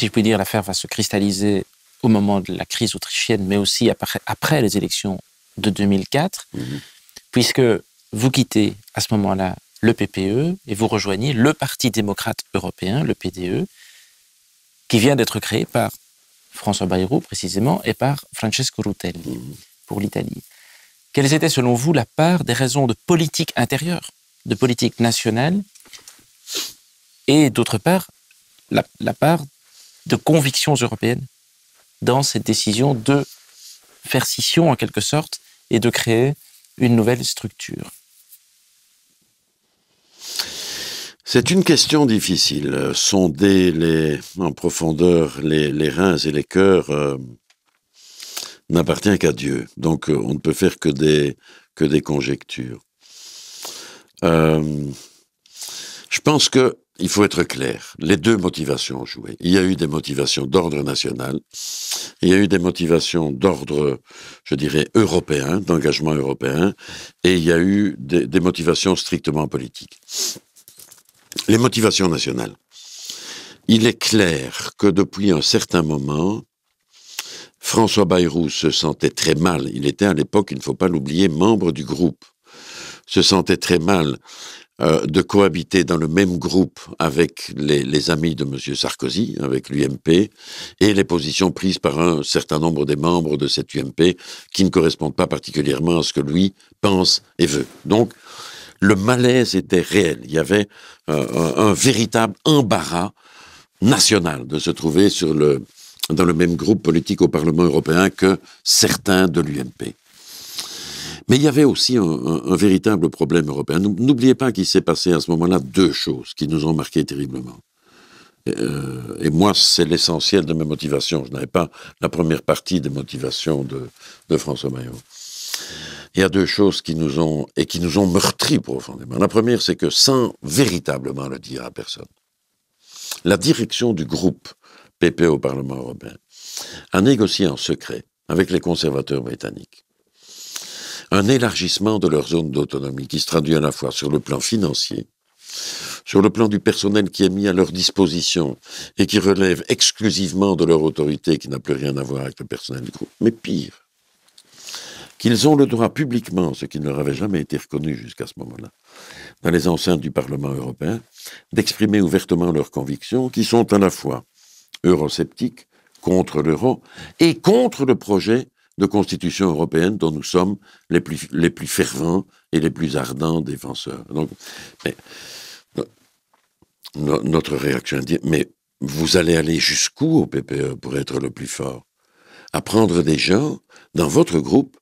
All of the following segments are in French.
si je puis dire, l'affaire va se cristalliser au moment de la crise autrichienne, mais aussi après, les élections de 2004, mhm. puisque vous quittez à ce moment-là le PPE et vous rejoignez le Parti démocrate européen, le PDE, qui vient d'être créé par François Bayrou précisément et par Francesco Rutelli mhm. pour l'Italie. Quelles étaient selon vous la part des raisons de politique intérieure, de politique nationale, et d'autre part la, la part de convictions européennes dans cette décision de faire scission en quelque sorte et de créer une nouvelle structure. C'est une question difficile. Sonder les, en profondeur les, reins et les cœurs euh, n'appartient qu'à Dieu. Donc euh, on ne peut faire que des, que des conjectures. Euh, je pense que il faut être clair, les deux motivations ont joué. Il y a eu des motivations d'ordre national, il y a eu des motivations d'ordre, je dirais, européen, d'engagement européen, et il y a eu des, motivations strictement politiques. Les motivations nationales. Il est clair que depuis un certain moment, François Bayrou se sentait très mal. Il était à l'époque, il ne faut pas l'oublier, membre du groupe. Se sentait très mal euh, de cohabiter dans le même groupe avec les, amis de M. Sarkozy, avec l'UMP, et les positions prises par un certain nombre des membres de cette UMP qui ne correspondent pas particulièrement à ce que lui pense et veut. Donc, le malaise était réel. Il y avait euh, un, véritable embarras national de se trouver dans le même groupe politique au Parlement européen que certains de l'UMP. Mais il y avait aussi un, véritable problème européen. N'oubliez pas qu'il s'est passé à ce moment-là deux choses qui nous ont marqués terriblement. Euh, et, moi, c'est l'essentiel de mes motivations. Je n'avais pas la première partie des motivations de, de François Maillot. Il y a deux choses qui nous ont et qui nous ont meurtris profondément. La première, c'est que sans véritablement le dire à personne, la direction du groupe PP au Parlement européen a négocié en secret avec les conservateurs britanniques un élargissement de leur zone d'autonomie qui se traduit à la fois sur le plan financier, sur le plan du personnel qui est mis à leur disposition et qui relève exclusivement de leur autorité qui n'a plus rien à voir avec le personnel du groupe, mais pire, qu'ils ont le droit publiquement, ce qui ne leur avait jamais été reconnu jusqu'à ce moment-là, dans les enceintes du Parlement européen, d'exprimer ouvertement leurs convictions, qui sont à la fois eurosceptiques, contre l'euro, et contre le projet de constitution européenne dont nous sommes les plus, fervents et les plus ardents défenseurs. Donc, mais, notre réaction mais vous allez aller jusqu'où au PPE pour être le plus fort Apprendre des gens dans votre groupe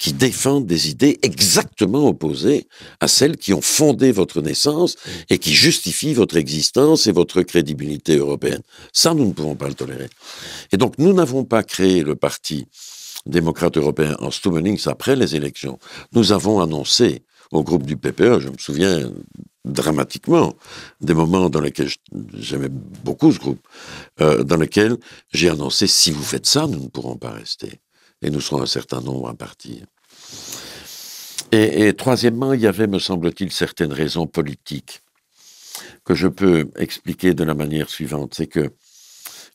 qui défendent des idées exactement opposées à celles qui ont fondé votre naissance et qui justifient votre existence et votre crédibilité européenne. Ça, nous ne pouvons pas le tolérer. Et donc, nous n'avons pas créé le parti démocrate européen en Stummenings après les élections, nous avons annoncé au groupe du PPE, je me souviens dramatiquement des moments dans lesquels j'aimais beaucoup ce groupe, euh, dans lesquels j'ai annoncé si vous faites ça, nous ne pourrons pas rester. Et nous serons un certain nombre à partir. Et, troisièmement, il y avait, me semble-t-il, certaines raisons politiques que je peux expliquer de la manière suivante. C'est que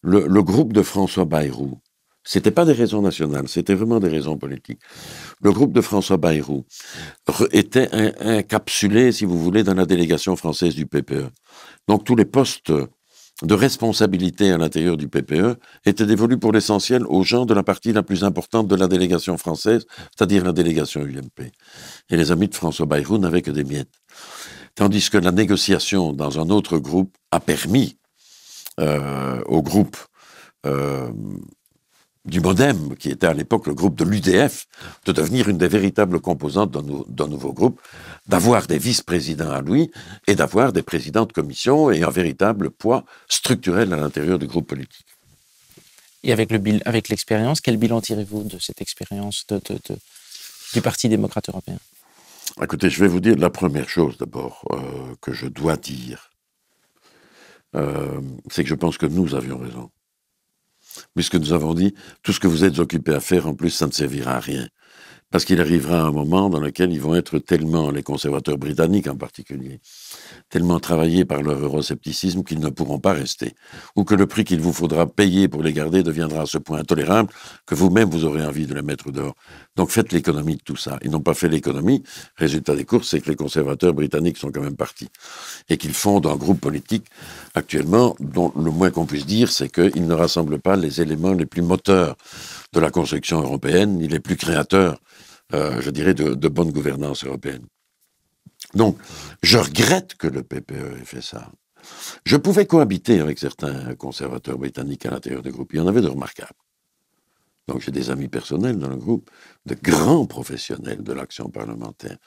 le, groupe de François Bayrou, c'était pas des raisons nationales, c'était vraiment des raisons politiques. Le groupe de François Bayrou était encapsulé, si vous voulez, dans la délégation française du PPE. Donc tous les postes de responsabilité à l'intérieur du PPE étaient dévolus pour l'essentiel aux gens de la partie la plus importante de la délégation française, c'est-à-dire la délégation UMP. Et les amis de François Bayrou n'avaient que des miettes. Tandis que la négociation dans un autre groupe a permis euh, au groupe euh, du Modem, qui était à l'époque le groupe de l'UDF, de devenir une des véritables composantes d'un nouveau groupe, d'avoir des vice-présidents à lui et d'avoir des présidents de commission et un véritable poids structurel à l'intérieur du groupe politique. Et avec l'expérience, quel bilan tirez-vous de cette expérience de, du Parti démocrate européen Écoutez, je vais vous dire la première chose d'abord euh, que je dois dire, euh, c'est que je pense que nous avions raison puisque nous avons dit, tout ce que vous êtes occupés à faire, en plus, ça ne servira à rien. Parce qu'il arrivera un moment dans lequel ils vont être tellement, les conservateurs britanniques en particulier, tellement travaillés par leur euroscepticisme qu'ils ne pourront pas rester, ou que le prix qu'il vous faudra payer pour les garder deviendra à ce point intolérable que vous-même vous aurez envie de les mettre dehors. Donc faites l'économie de tout ça. Ils n'ont pas fait l'économie. Résultat des courses, c'est que les conservateurs britanniques sont quand même partis et qu'ils fondent un groupe politique actuellement dont le moins qu'on puisse dire, c'est qu'ils ne rassemblent pas les éléments les plus moteurs de la construction européenne, ni les plus créateurs, euh, je dirais, de bonne gouvernance européenne. Donc, je regrette que le PPE ait fait ça. Je pouvais cohabiter avec certains conservateurs britanniques à l'intérieur du groupe. Il y en avait de remarquables. Donc j'ai des amis personnels dans le groupe, de grands professionnels de l'action parlementaire,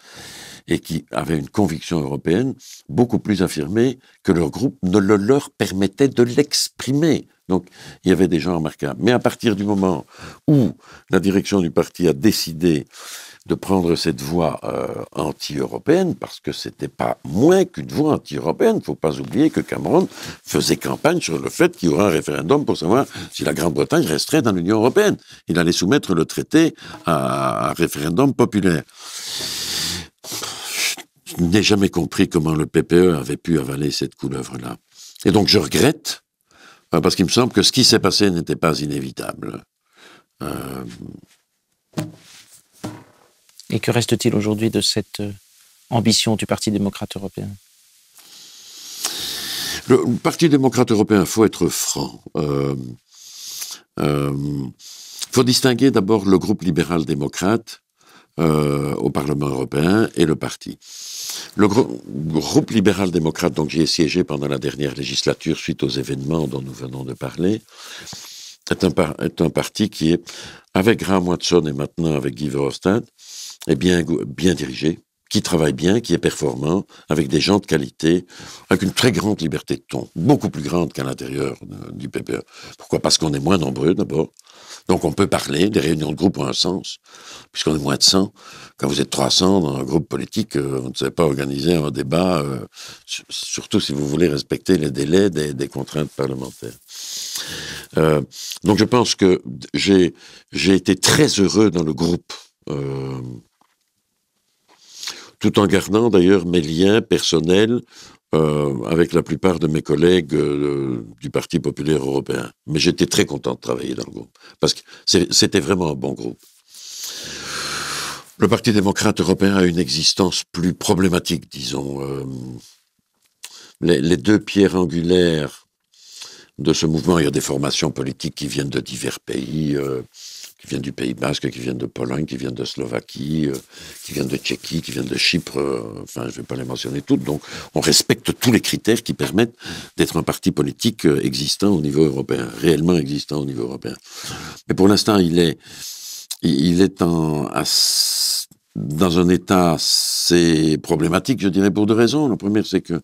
et qui avaient une conviction européenne beaucoup plus affirmée que leur groupe ne le leur permettait de l'exprimer. Donc il y avait des gens remarquables. Mais à partir du moment où la direction du parti a décidé de prendre cette voie euh, anti-européenne, parce que ce n'était pas moins qu'une voie anti-européenne. Il ne faut pas oublier que Cameron faisait campagne sur le fait qu'il y aurait un référendum pour savoir si la Grande-Bretagne resterait dans l'Union européenne. Il allait soumettre le traité à un référendum populaire. Je n'ai jamais compris comment le PPE avait pu avaler cette couleuvre-là. Et donc je regrette, hein, parce qu'il me semble que ce qui s'est passé n'était pas inévitable. Euh, et que reste-t-il aujourd'hui de cette euh, ambition du Parti démocrate européen le, Parti démocrate européen, faut être franc. Il euh, euh, faut distinguer d'abord le groupe libéral-démocrate au Parlement européen et le parti. Le groupe libéral-démocrate, donc j'y ai siégé pendant la dernière législature suite aux événements dont nous venons de parler, est un parti qui est, avec Graham Watson et maintenant avec Guy Verhofstadt, est bien, bien dirigé, qui travaille bien, qui est performant, avec des gens de qualité, avec une très grande liberté de ton, beaucoup plus grande qu'à l'intérieur du PPE. Pourquoi Parce qu'on est moins nombreux d'abord, donc on peut parler, des réunions de groupe ont un sens, puisqu'on est moins de 100. Quand vous êtes 300 dans un groupe politique, euh, on ne sait pas organiser un débat, euh, surtout si vous voulez respecter les délais des, contraintes parlementaires. Euh, donc je pense que j'ai été très heureux dans le groupe tout en gardant d'ailleurs mes liens personnels euh, avec la plupart de mes collègues euh, du Parti populaire européen. Mais j'étais très content de travailler dans le groupe, parce que c'était vraiment un bon groupe. Le Parti démocrate européen a une existence plus problématique, disons. Euh, les, les, deux pierres angulaires de ce mouvement, il y a des formations politiques qui viennent de divers pays qui viennent du Pays Basque, qui viennent de Pologne, qui viennent de Slovaquie, euh, qui viennent de Tchéquie, qui viennent de Chypre, euh, enfin je ne vais pas les mentionner toutes, donc on respecte tous les critères qui permettent d'être un parti politique euh, existant au niveau européen, réellement existant au niveau européen. Mais pour l'instant, il est, il est en, dans un état assez problématique, je dirais, pour deux raisons. La première, c'est que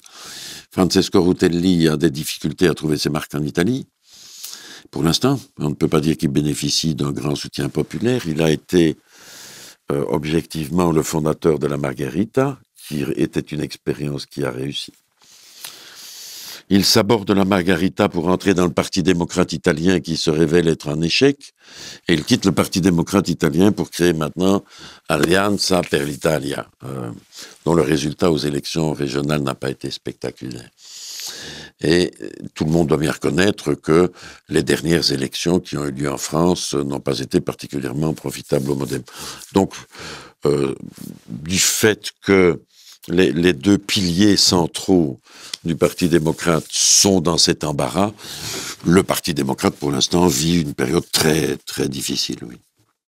Francesco Rutelli a des difficultés à trouver ses marques en Italie. Pour l'instant, on ne peut pas dire qu'il bénéficie d'un grand soutien populaire. Il a été euh, objectivement le fondateur de la Margarita, qui était une expérience qui a réussi. Il s'aborde de la Margarita pour entrer dans le Parti démocrate italien qui se révèle être un échec, et il quitte le Parti démocrate italien pour créer maintenant Allianza per l'Italia, euh, dont le résultat aux élections régionales n'a pas été spectaculaire. Et tout le monde doit bien reconnaître que les dernières élections qui ont eu lieu en France n'ont pas été particulièrement profitables au modem. Donc, euh, du fait que les, les, deux piliers centraux du Parti démocrate sont dans cet embarras, le Parti démocrate, pour l'instant, vit une période très, très difficile, oui.